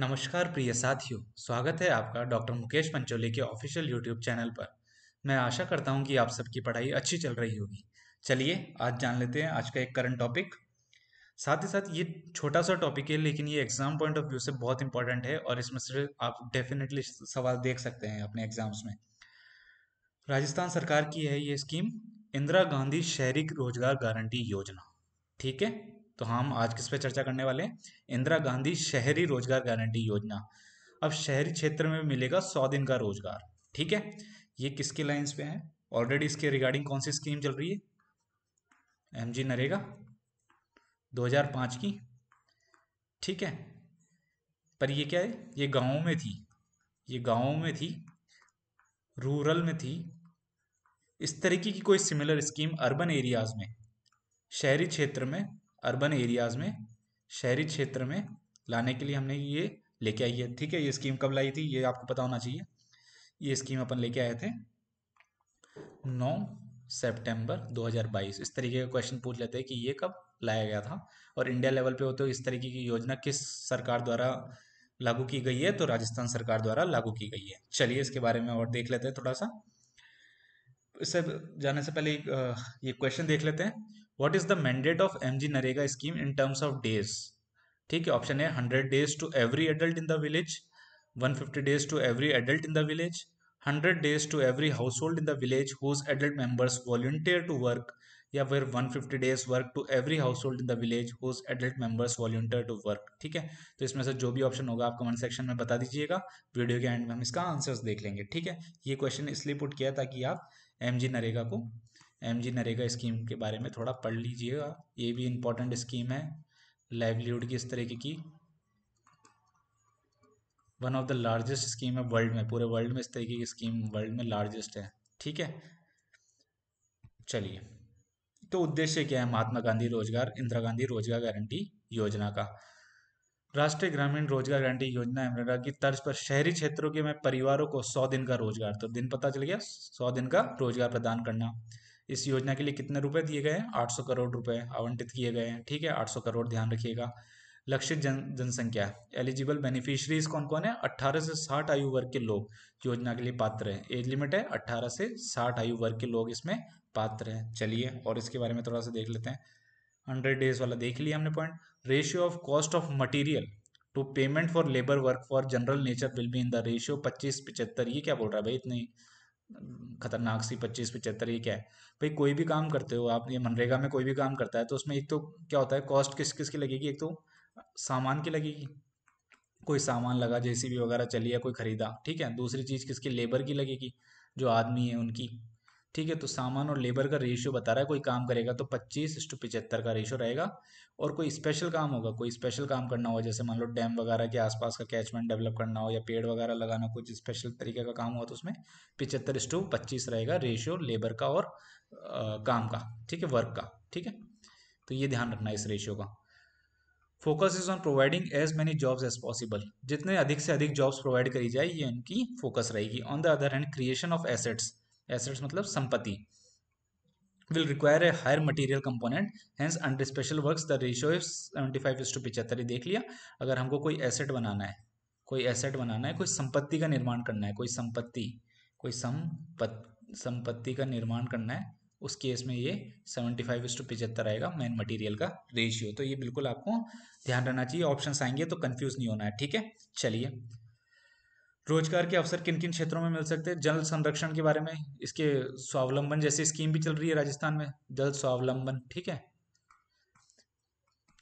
नमस्कार प्रिय साथियों स्वागत है आपका डॉक्टर मुकेश पंचोली के ऑफिशियल यूट्यूब चैनल पर मैं आशा करता हूं कि आप सबकी पढ़ाई अच्छी चल रही होगी चलिए आज जान लेते हैं आज का एक करंट टॉपिक साथ ही साथ ये छोटा सा टॉपिक है लेकिन ये एग्जाम पॉइंट ऑफ व्यू से बहुत इंपॉर्टेंट है और इसमें से आप डेफिनेटली सवाल देख सकते हैं अपने एग्जाम्स में राजस्थान सरकार की है ये स्कीम इंदिरा गांधी शहरी रोजगार गारंटी योजना ठीक है तो हम आज किस पे चर्चा करने वाले हैं इंदिरा गांधी शहरी रोजगार गारंटी योजना अब शहरी क्षेत्र में मिलेगा सौ दिन का रोजगार ठीक है ये किसके लाइन्स पे है ऑलरेडी इसके रिगार्डिंग कौन सी स्कीम चल रही है एम जी नरेगा दो की ठीक है पर ये क्या है ये गाँव में थी ये गाँव में थी रूरल में थी इस तरीके की कोई सिमिलर स्कीम अर्बन एरियाज में शहरी क्षेत्र में अर्बन एरियाज़ में शहरी क्षेत्र में लाने के लिए हमने ये लेके आई है ठीक है ये स्कीम कब लाई थी ये आपको पता होना चाहिए ये स्कीम अपन लेके आए थे नौ हजार बाईस इस तरीके का क्वेश्चन पूछ लेते हैं कि ये कब लाया गया था और इंडिया लेवल पे हो तो इस तरीके की योजना किस सरकार द्वारा लागू की गई है तो राजस्थान सरकार द्वारा लागू की गई है चलिए इसके बारे में और देख लेते हैं थोड़ा सा इससे जाने से पहले ये क्वेश्चन देख लेते हैं what is the mandate of M G NREGA scheme in terms of days ठीक है ऑप्शन है hundred days to every adult in the village one fifty days to every adult in the village hundred days to every household in the village whose adult members volunteer to work या फिर one fifty days work to every household in the village whose adult members volunteer to work ठीक है तो इसमें से जो भी option होगा आप कमेंट सेक्शन में बता दीजिएगा वीडियो के एंड में हम इसका आंसर्स देख लेंगे ठीक है ये क्वेश्चन इसलिए पुट किया ताकि आप एम जी नरेगा को एम जी नरेगा स्कीम के बारे में थोड़ा पढ़ लीजिएगा ये भी इम्पोर्टेंट स्कीम है लाइवलीहुड की इस तरीके की one of the largest scheme है वर्ल्ड में पूरे वर्ल्ड में इस तरीके की स्कीम वर्ल्ड में लार्जेस्ट है ठीक है चलिए तो उद्देश्य क्या है महात्मा गांधी रोजगार इंदिरा गांधी रोजगार गारंटी योजना का राष्ट्रीय ग्रामीण रोजगार गारंटी योजना एमरेडा की तर्ज पर शहरी क्षेत्रों के में परिवारों को सौ दिन का रोजगार तो दिन पता चल गया सौ दिन का रोजगार प्रदान करना इस योजना के लिए कितने रुपए दिए गए हैं सौ करोड़ रुपए आवंटित किए गए हैं ठीक है 800 करोड़ ध्यान रखिएगा लक्षित जन जनसंख्या एलिजिबल बेनिफिशरीज कौन कौन है 18 से 60 आयु वर्ग के लोग योजना के लिए पात्र हैं एज लिमिट है 18 से 60 आयु वर्ग के लोग इसमें पात्र हैं चलिए और इसके बारे में थोड़ा सा देख लेते हैं हंड्रेड डेज वाला देख लिया हमने point ratio of cost of material to payment for labour work for general nature will be in the ratio पच्चीस पिचहत्तर ये क्या बोल रहा है भाई इतनी खतरनाक सी पच्चीस पचहत्तर ये क्या है भाई कोई भी काम करते हो आप ये मनरेगा में कोई भी काम करता है तो उसमें एक तो क्या होता है कॉस्ट किस किस की लगेगी एक तो सामान की लगेगी कोई सामान लगा भी वगैरह चली या कोई ख़रीदा ठीक है दूसरी चीज़ किसकी लेबर की लगेगी जो आदमी है उनकी ठीक है तो सामान और लेबर का रेशियो बता रहा है कोई काम करेगा तो पच्चीस टू पिचहत्तर का रेशियो रहेगा और कोई स्पेशल काम होगा कोई स्पेशल काम करना हो जैसे मान लो डैम वगैरह के आसपास का कैचमेंट डेवलप करना हो या पेड़ वगैरह लगाना कुछ स्पेशल तरीके का काम हुआ तो उसमें पिचहत्तर टू पच्चीस रहेगा रेशियो लेबर का और आ, काम का ठीक है वर्क का ठीक है तो ये ध्यान रखना है इस रेशियो का focus is on providing as many jobs as possible जितने अधिक से अधिक जॉब्स प्रोवाइड करी जाए ये उनकी फोकस रहेगी on the other hand creation of assets assets मतलब संपत्ति will require a higher material component hence under special works the ratio seventy five is to पिचहत्तर ये देख लिया अगर हमको कोई एसेट बनाना है कोई एसेट बनाना है कोई संपत्ति का निर्माण करना है कोई संपत्ति कोई संपत् संपत्ति का निर्माण करना है उस केस में ये सेवेंटी फाइव इज टू पिचहत्तर आएगा मेन मटीरियल का रेशियो तो ये बिल्कुल आपको ध्यान रखना चाहिए ऑप्शन आएंगे तो कन्फ्यूज नहीं होना है ठीक है चलिए रोजगार के अवसर किन किन क्षेत्रों में मिल सकते हैं जल संरक्षण के बारे में इसके स्वावलंबन जैसी स्कीम भी चल रही है राजस्थान में जल स्वावलंबन ठीक है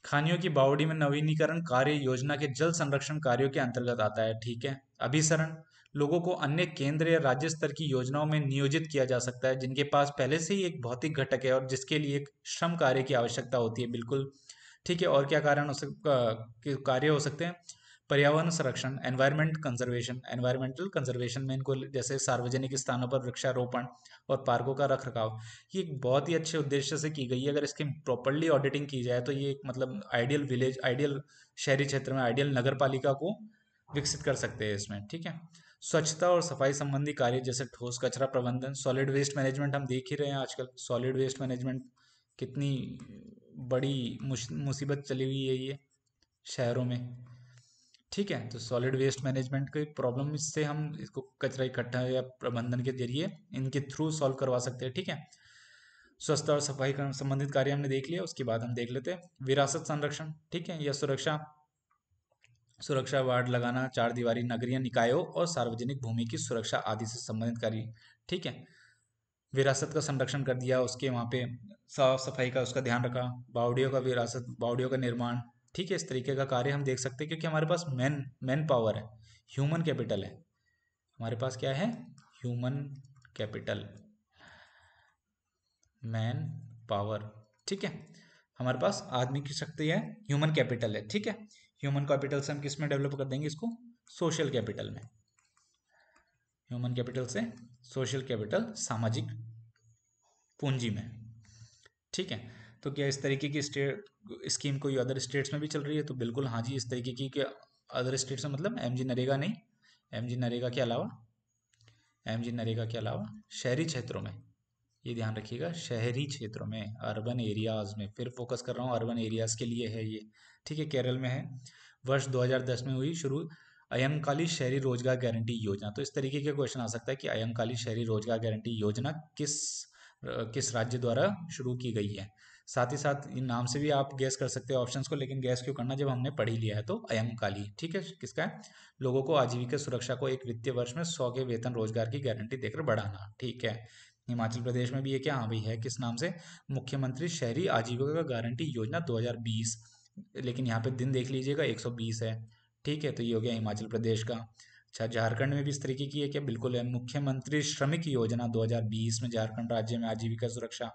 खानियों की बावड़ी में नवीनीकरण कार्य योजना के जल संरक्षण कार्यों के अंतर्गत आता है ठीक है अभिसरण लोगों को अन्य केंद्र या राज्य स्तर की योजनाओं में नियोजित किया जा सकता है जिनके पास पहले से ही एक भौतिक घटक है और जिसके लिए एक श्रम कार्य की आवश्यकता होती है बिल्कुल ठीक है और क्या कारण हो सक कार्य हो सकते हैं पर्यावरण संरक्षण एनवायरमेंट कंजर्वेशन एनवायरमेंटल कंजर्वेशन में इनको जैसे सार्वजनिक स्थानों पर वृक्षारोपण और पार्कों का रख रखाव ये एक बहुत ही अच्छे उद्देश्य से की गई है अगर इसकी प्रॉपरली ऑडिटिंग की जाए तो ये एक मतलब आइडियल विलेज आइडियल शहरी क्षेत्र में आइडियल नगर पालिका को विकसित कर सकते हैं इसमें ठीक है स्वच्छता और सफाई संबंधी कार्य जैसे ठोस कचरा प्रबंधन सॉलिड वेस्ट मैनेजमेंट हम देख ही रहे हैं आजकल सॉलिड वेस्ट मैनेजमेंट कितनी बड़ी मुसीबत चली हुई है ये शहरों में ठीक है तो सॉलिड वेस्ट मैनेजमेंट की प्रॉब्लम से हम इसको कचरा इकट्ठा या प्रबंधन के जरिए इनके थ्रू सॉल्व करवा सकते हैं ठीक है स्वच्छता और सफाई संबंधित कार्य हमने देख लिया उसके बाद हम देख लेते हैं विरासत संरक्षण ठीक है या सुरक्षा सुरक्षा वार्ड लगाना चार दीवारी नगरीय निकायों और सार्वजनिक भूमि की सुरक्षा आदि से संबंधित कार्य ठीक है विरासत का संरक्षण कर दिया उसके वहाँ पे साफ सफाई का उसका ध्यान रखा बावड़ियों का विरासत बावड़ियों का निर्माण ठीक है इस तरीके का कार्य हम देख सकते हैं क्योंकि हमारे पास मैन मैन पावर है ह्यूमन कैपिटल है हमारे पास क्या है ह्यूमन कैपिटल मैन पावर ठीक है हमारे पास आदमी की शक्ति है ह्यूमन कैपिटल है ठीक है ह्यूमन कैपिटल से हम किस में डेवलप कर देंगे इसको सोशल कैपिटल में ह्यूमन कैपिटल से सोशल कैपिटल सामाजिक पूंजी में ठीक है तो क्या इस तरीके की स्टेट स्कीम कोई अदर स्टेट्स में भी चल रही है तो बिल्कुल हाँ जी इस तरीके की कि अदर स्टेट्स में मतलब एम जी नरेगा नहीं एम जी नरेगा के अलावा एम जी नरेगा के अलावा शहरी क्षेत्रों में ये ध्यान रखिएगा शहरी क्षेत्रों में अर्बन एरियाज़ में फिर फोकस कर रहा हूँ अर्बन एरियाज़ के लिए है ये ठीक है केरल में है वर्ष 2010 में हुई शुरू अयंकाली शहरी रोजगार गारंटी योजना तो इस तरीके का क्वेश्चन आ सकता है कि अयंकाली शहरी रोजगार गारंटी योजना किस किस राज्य द्वारा शुरू की गई है साथ ही साथ इन नाम से भी आप गैस कर सकते हैं ऑप्शंस को लेकिन गैस क्यों करना जब हमने पढ़ ही लिया है तो अयम काली ठीक है किसका है लोगों को आजीविका सुरक्षा को एक वित्तीय वर्ष में सौ के वेतन रोजगार की गारंटी देकर बढ़ाना ठीक है हिमाचल प्रदेश में भी ये क्या हाँ भाई है किस नाम से मुख्यमंत्री शहरी आजीविका गारंटी योजना 2020 लेकिन यहाँ पे दिन देख लीजिएगा 120 है ठीक है तो ये हो गया हिमाचल प्रदेश का अच्छा झारखंड में भी इस तरीके की है क्या बिल्कुल है मुख्यमंत्री श्रमिक योजना 2020 में झारखंड राज्य में आजीविका सुरक्षा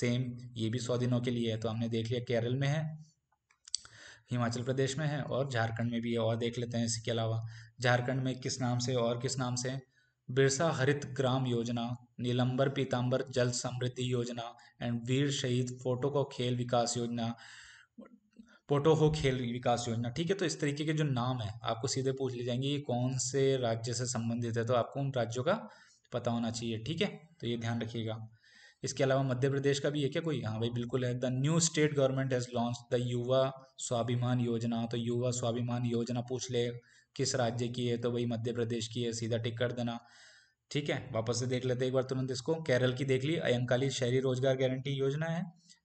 सेम ये भी सौ दिनों के लिए है तो हमने देख लिया केरल में है हिमाचल प्रदेश में है और झारखंड में भी है और देख लेते हैं इसके अलावा झारखंड में किस नाम से और किस नाम से बिरसा हरित ग्राम योजना नीलंबर पीताम्बर जल समृद्धि योजना एंड वीर शहीद फोटो को खेल विकास योजना पोटोहो खेल विकास योजना ठीक है तो इस तरीके के जो नाम है आपको सीधे पूछ ले जाएंगे ये कौन से राज्य से संबंधित है तो आपको उन राज्यों का पता होना चाहिए ठीक है तो ये ध्यान रखिएगा इसके अलावा मध्य प्रदेश का भी है क्या कोई हाँ भाई बिल्कुल है the new state government has launch the Yuva Swabhiman योजना तो युवा स्वाभिमान योजना पूछ ले किस राज्य की है तो भाई मध्य प्रदेश की है सीधा टिक कर देना ठीक है वापस से देख लेते एक बार तुरंत इसको केरल की देख ली अयंकाली शहरी रोजगार गारंटी योजना है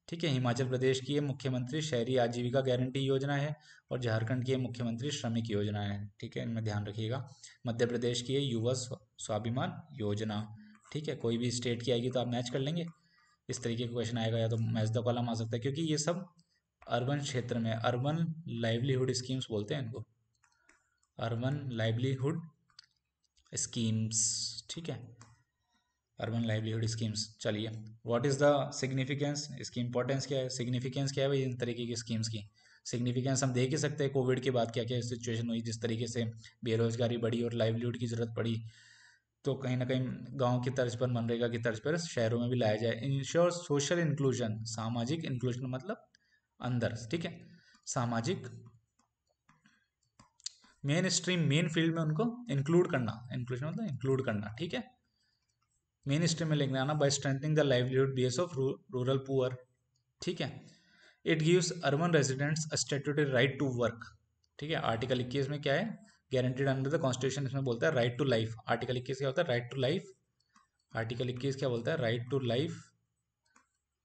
ठीक है हिमाचल प्रदेश की है मुख्यमंत्री शहरी आजीविका गारंटी योजना है और झारखंड की है मुख्यमंत्री श्रमिक योजना है ठीक है इनमें ध्यान रखिएगा मध्य प्रदेश की है युवा स्वाभिमान योजना ठीक है कोई भी स्टेट की आएगी तो आप मैच कर लेंगे इस तरीके का क्वेश्चन आएगा या तो मैच द कॉलम आ सकता है क्योंकि ये सब अर्बन क्षेत्र में अर्बन लाइवलीहुड स्कीम्स बोलते हैं इनको अर्बन लाइवलीहुड स्कीम्स ठीक है अर्बन लाइवलीहुड स्कीम्स चलिए व्हाट इज़ द सिग्निफिकेंस इसकी इंपॉर्टेंस क्या है सिग्निफिकेंस क्या है भाई इन तरीके की स्कीम्स की सिग्निफिकेंस हम देख ही सकते हैं कोविड के बाद क्या क्या सिचुएशन हुई जिस तरीके से बेरोजगारी बढ़ी और लाइवलीहुड की जरूरत पड़ी तो कहीं ना कहीं गांव की तर्ज पर मनरेगा की तर्ज पर शहरों में भी लाया जाए इंश्योर सोशल इंक्लूजन सामाजिक इंक्लूजन मतलब अंदर ठीक है सामाजिक मेन स्ट्रीम मेन फील्ड में उनको इंक्लूड करना इंक्लूजन मतलब इंक्लूड करना ठीक है मेन स्ट्रीम में लेकर आना by strengthening the livelihood base of rural poor ठीक है it gives urban residents statutory right to work ठीक है आर्टिकल इक्कीस में क्या है गारंटेड अंडर द कॉन्स्टिट्यूशन इसमें बोलता है राइट टू लाइफ आर्टिकल इक्कीस क्या होता है राइट टू लाइफ आर्टिकल इक्कीस क्या बोलता है राइट टू लाइफ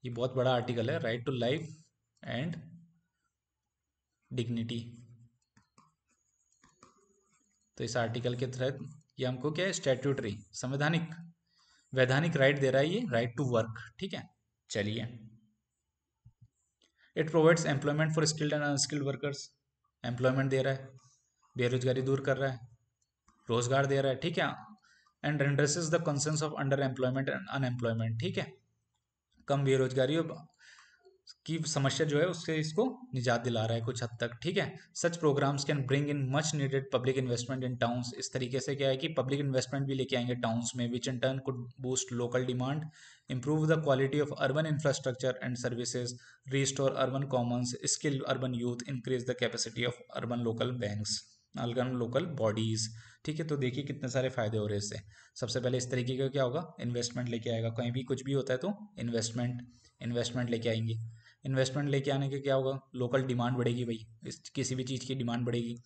ये बहुत बड़ा आर्टिकल है right to life and dignity तो इस आर्टिकल के तहत ये हमको क्या है स्टेट्यूटरी संवैधानिक वैधानिक राइट दे रहा है ये राइट टू वर्क ठीक है चलिए it provides employment for skilled and unskilled workers employment दे रहा है बेरोजगारी दूर कर रहा है रोजगार दे रहा है ठीक है and redresses the concerns of underemployment and unemployment ठीक है कम बेरोजगारी की समस्या जो है उससे इसको निजात दिला रहा है कुछ हद तक ठीक है such programs can bring in much needed public investment in towns इस तरीके से क्या है कि पब्लिक इन्वेस्टमेंट भी लेके आएंगे टाउन्स में which in turn could boost local demand improve the quality of urban infrastructure and services restore urban commons skill urban youth increase the capacity of urban local banks अलगन local bodies ठीक है तो देखिए कितने सारे फायदे हो रहे हैं इससे सबसे पहले इस तरीके का क्या होगा इन्वेस्टमेंट लेके आएगा कहीं भी कुछ भी होता है तो इन्वेस्टमेंट इन्वेस्टमेंट लेके आएंगे इन्वेस्टमेंट लेके आने के क्या होगा लोकल डिमांड बढ़ेगी भाई इस किसी भी चीज़ की डिमांड बढ़ेगी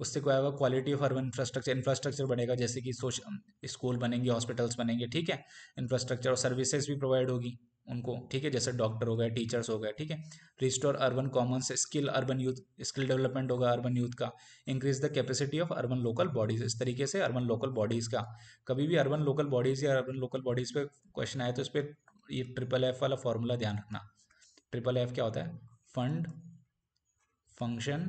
उससे क्या होगा quality of urban infrastructure infrastructure बढ़ेगा जैसे कि सोशल स्कूल बनेंगे हॉस्पिटल्स बनेंगे ठीक है इंफ्रास्ट्रक्चर और सर्विसेज भी प्रोवाइड होगी उनको ठीक है जैसे डॉक्टर हो गए टीचर्स हो गए ठीक है restore urban commons skill urban youth skill development होगा अर्बन यूथ का increase the capacity of urban local bodies इस तरीके से अर्बन लोकल बॉडीज का कभी भी अर्बन लोकल बॉडीज या अर्बन लोकल बॉडीज पे क्वेश्चन आए तो इस पर ये ट्रिपल एफ वाला फॉर्मूला ध्यान रखना ट्रिपल एफ क्या होता है फंड फंक्शन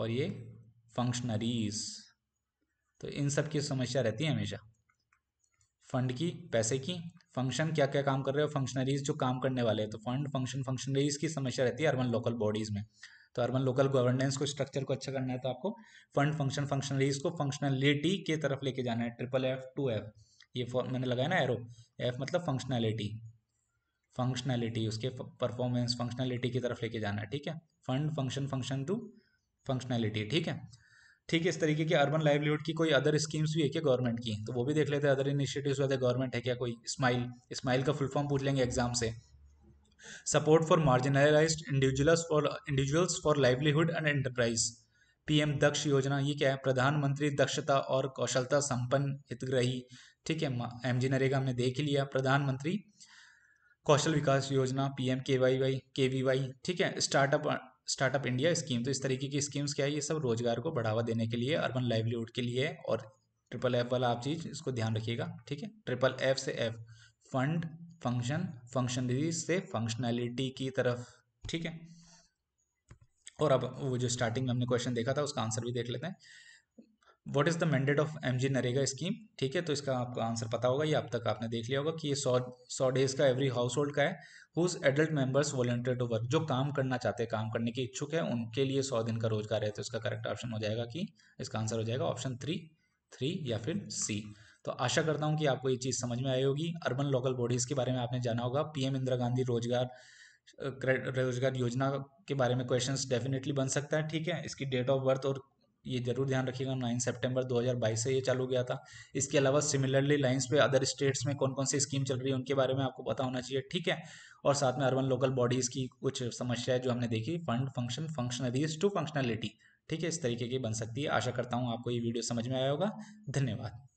और ये फंक्शनरीज तो इन सब की समस्या रहती है हमेशा फंड की पैसे की फंक्शन क्या क्या काम कर रहे हो फंक्शनरीज जो काम करने वाले हैं तो फंड फंक्शन फंक्शनरीज की समस्या रहती है अर्बन लोकल बॉडीज़ में तो अर्बन लोकल गवर्नेंस को स्ट्रक्चर को अच्छा करना है तो आपको फंड फंक्शन फंक्शनरीज को फंक्शनलिटी के तरफ लेके जाना है ट्रिपल एफ टू एफ ये मैंने लगाया ना एरो एफ मतलब फंक्शनैलिटी फंक्शनैलिटी उसके परफॉर्मेंस फंक्शनैलिटी की तरफ लेके जाना है ठीक है fund function function to functionality ठीक है ठीक है इस तरीके की अर्बन लाइवलीहुड की कोई अदर स्कीम्स भी है क्या गवर्नमेंट की तो वो भी देख लेते हैं अदर इनिशिएटिव्स वाले गवर्नमेंट है क्या कोई स्माइल स्माइल का फुल फॉर्म पूछ लेंगे एग्जाम से सपोर्ट फॉर मार्जिनलाइज इंडिविजुअल्स और individuals for livelihood and enterprise PM Daksh योजना ये क्या है प्रधानमंत्री दक्षता और कौशलता संपन्न हितग्रही ठीक है एम जी नरेगा हमने देख लिया प्रधानमंत्री कौशल विकास योजना PM K Y Y K V Y ठीक है स्टार्टअप स्टार्टअप इंडिया स्कीम तो इस तरीके की स्कीम्स क्या है ये सब रोजगार को बढ़ावा देने के लिए अर्बन लाइवलीहुड के लिए और ट्रिपल एफ वाला आप चीज़ इसको ध्यान रखिएगा ठीक है ट्रिपल एफ से एफ फंड फंक्शन फंक्शनरी से फंक्शनैलिटी की तरफ ठीक है और अब वो जो स्टार्टिंग में हमने क्वेश्चन देखा था उसका आंसर भी देख लेते हैं what is the mandate of M G NREGA scheme ठीक है तो इसका आपको आंसर पता होगा ये अब तक आपने देख लिया होगा कि ये सौ सौ डेज का एवरी हाउस होल्ड का है whose adult members volunteer to work जो काम करना चाहते हैं काम करने के इच्छुक है उनके लिए सौ दिन का रोजगार है तो इसका करेक्ट ऑप्शन हो जाएगा कि इसका आंसर हो जाएगा ऑप्शन थ्री थ्री या फिर सी तो आशा करता हूँ कि आपको ये चीज़ समझ में आई होगी अर्बन लोकल बॉडीज़ के बारे में आपने जाना होगा पीएम इंदिरा गांधी रोजगार रोजगार योजना के बारे में क्वेश्चंस डेफिनेटली बन सकता है ठीक है इसकी डेट ऑफ बर्थ और ये जरूर ध्यान रखिएगा नाइन सितंबर 2022 से ये चालू गया था इसके अलावा सिमिलरली लाइन्स पे अदर स्टेट्स में कौन कौन सी स्कीम चल रही है उनके बारे में आपको पता होना चाहिए ठीक है और साथ में अर्बन लोकल बॉडीज की कुछ समस्याएं जो हमने देखी fund function functionaries to functionality ठीक है इस तरीके की बन सकती है आशा करता हूँ आपको ये वीडियो समझ में आया होगा धन्यवाद